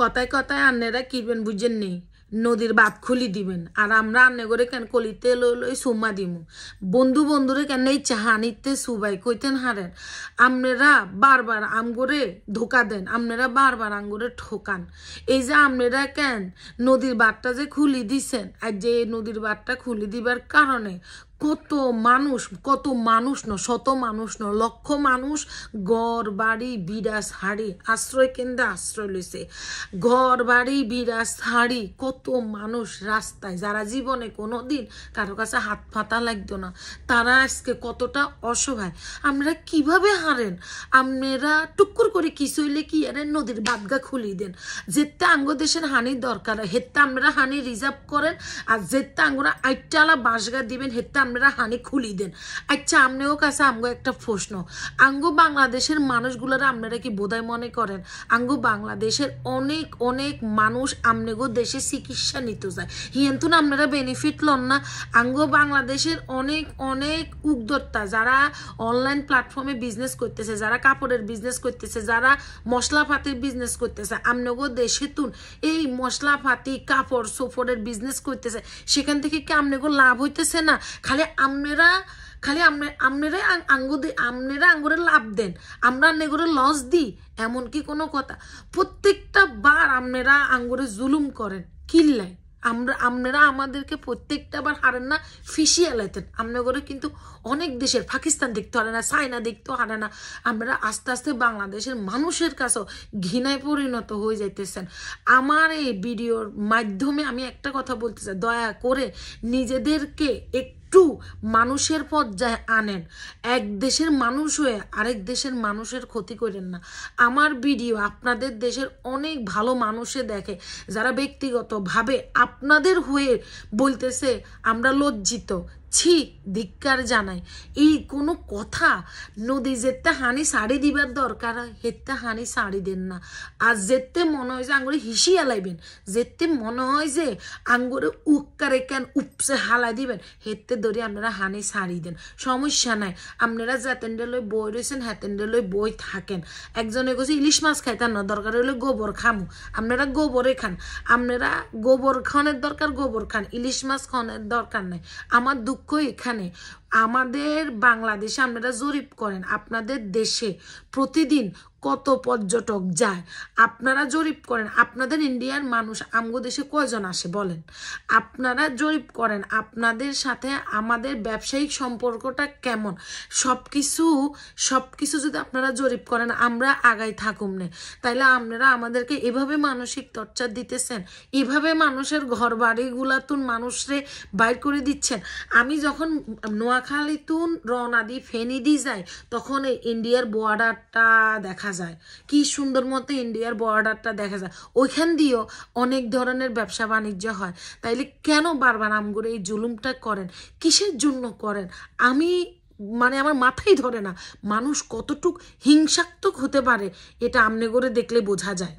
কথায় কথায় আন্নেরা কিনবেন বুঝেন নেই নদীর বাদ খুলি দিবেন আর আমরা আন্নে করে কেন কলিতে লই সুমা দিমু বন্ধু বন্ধুরে কেন এই চাহানিতে সুবাই কইতেন হারেন আমনেরা বারবার আঙ্গুরে ধোকা দেন আমনেরা বারবার আঙ্গুরে ঠোকান এই যে আমনেরা কেন নদীর বাঁধটা যে খুলি দিছেন আর যে নদীর বাঁধটা খুলি দিবার কারণে কত মানুষ কত মানুষ ন শত মানুষ ন লক্ষ মানুষ গড় বাড়ি বিরাজ হাড়ি আশ্রয় কেন্দ্রে আশ্রয় লইছে ঘর বাড়ি বিরাজ হাড়ি কত মানুষ রাস্তায় যারা জীবনে কোনো দিন কারো কাছে হাত ফাতা লাগতো না তারা আজকে কতটা অসহায় আমরা কিভাবে হারেন আপনারা টুকুর করে কিছু হইলে কি আরেন নদীর বাদগা খুলি দেন যেতে আঙ্গ দেশের হানির দরকার হেতে আমরা হানি রিজার্ভ করেন আর যেতে আঙ্গরা আইটালা বাঁশগা দিবেন হেতে আপনারা হানি খুলি দেন আচ্ছা আপনিও কাছে আমগো একটা প্রশ্ন আঙ্গু বাংলাদেশের মানুষগুলোর আপনারা কি বোধহয় মনে করেন আঙ্গু বাংলাদেশের অনেক অনেক মানুষ আপনিগো দেশে চিকিৎসা নিতে যায় হিয়েন্তুন আপনারা বেনিফিট লন না আঙ্গু বাংলাদেশের অনেক অনেক উদ্যোক্তা যারা অনলাইন প্ল্যাটফর্মে বিজনেস করতেছে যারা কাপড়ের বিজনেস করতেছে যারা মশলাপাতির বিজনেস করতেছে আপনিগো দেশে তুন এই মশলাপাতি কাপড় সোফরের বিজনেস করতেছে সেখান থেকে কি আপনিগো লাভ হইতেছে না খালি খালি আমনেরা খালি আমনেরাই আঙ্গুর দি আমনেরা আঙ্গুরে লাভ দেন আমরা করে লস দিই এমন কি কোনো কথা প্রত্যেকটা বার আমনেরা আঙ্গুরে জুলুম করেন কিল্লাই আমরা আপনারা আমাদেরকে প্রত্যেকটা বার হারেন না ফিসি এলাইতেন করে কিন্তু অনেক দেশের পাকিস্তান দেখতে হারে না চায়না দেখতেও হারে না আমরা আস্তে আস্তে বাংলাদেশের মানুষের কাছেও ঘৃণায় পরিণত হয়ে যাইতেছেন আমার এই ভিডিওর মাধ্যমে আমি একটা কথা বলতে চাই দয়া করে নিজেদেরকে এক একটু মানুষের পর্যায়ে আনেন এক দেশের মানুষ হয়ে আরেক দেশের মানুষের ক্ষতি করেন না আমার ভিডিও আপনাদের দেশের অনেক ভালো মানুষে দেখে যারা ব্যক্তিগতভাবে আপনাদের হয়ে বলতেছে আমরা লজ্জিত ছি ধিক্কার জানাই এই কোনো কথা নদী যেতে হানি শাড়ি দিবার দরকার হয় হেতে হানি শাড়ি দেন না আর যেতে মনে হয় যে আঙ্গুরে হিসি হালাইবেন যেতে মনে হয় যে আঙ্গুরে উক্কারে কেন উপসে হালাই দিবেন হেতে ধরে আপনারা হানি শাড়ি দেন সমস্যা নাই আপনারা যাতেন্ডে লই বই রয়েছেন হাতেন্ডে লই বই থাকেন একজনে কছে ইলিশ মাছ খাইতেন না দরকার হলে গোবর খামু আপনারা গোবরে খান আপনারা গোবর খানের দরকার গোবর খান ইলিশ মাছ খানের দরকার নাই আমার দুঃখ দুঃখ এখানে আমাদের বাংলাদেশে আপনারা জরিপ করেন আপনাদের দেশে প্রতিদিন কত পর্যটক যায় আপনারা জরিপ করেন আপনাদের ইন্ডিয়ার মানুষ আমগো দেশে কজন আসে বলেন আপনারা জরিপ করেন আপনাদের সাথে আমাদের ব্যবসায়িক সম্পর্কটা কেমন সব কিছু সব কিছু যদি আপনারা জরিপ করেন আমরা আগাই থাকুম না তাইলে আপনারা আমাদেরকে এভাবে মানসিক টর্চার দিতেছেন এভাবে মানুষের ঘর বাড়িগুলাতুন মানুষরে বাইর করে দিচ্ছেন আমি যখন নোয়াখালীতুন তুন দিই ফেনি দি যাই তখন এই ইন্ডিয়ার বর্ডারটা দেখা দেখা যায় কি সুন্দর মতো ইন্ডিয়ার বর্ডারটা দেখা যায় ওইখান দিয়েও অনেক ধরনের ব্যবসা বাণিজ্য হয় তাইলে কেন বারবার করে এই জুলুমটা করেন কিসের জন্য করেন আমি মানে আমার মাথাই ধরে না মানুষ কতটুক হিংসাত্মক হতে পারে এটা আমনে করে দেখলে বোঝা যায়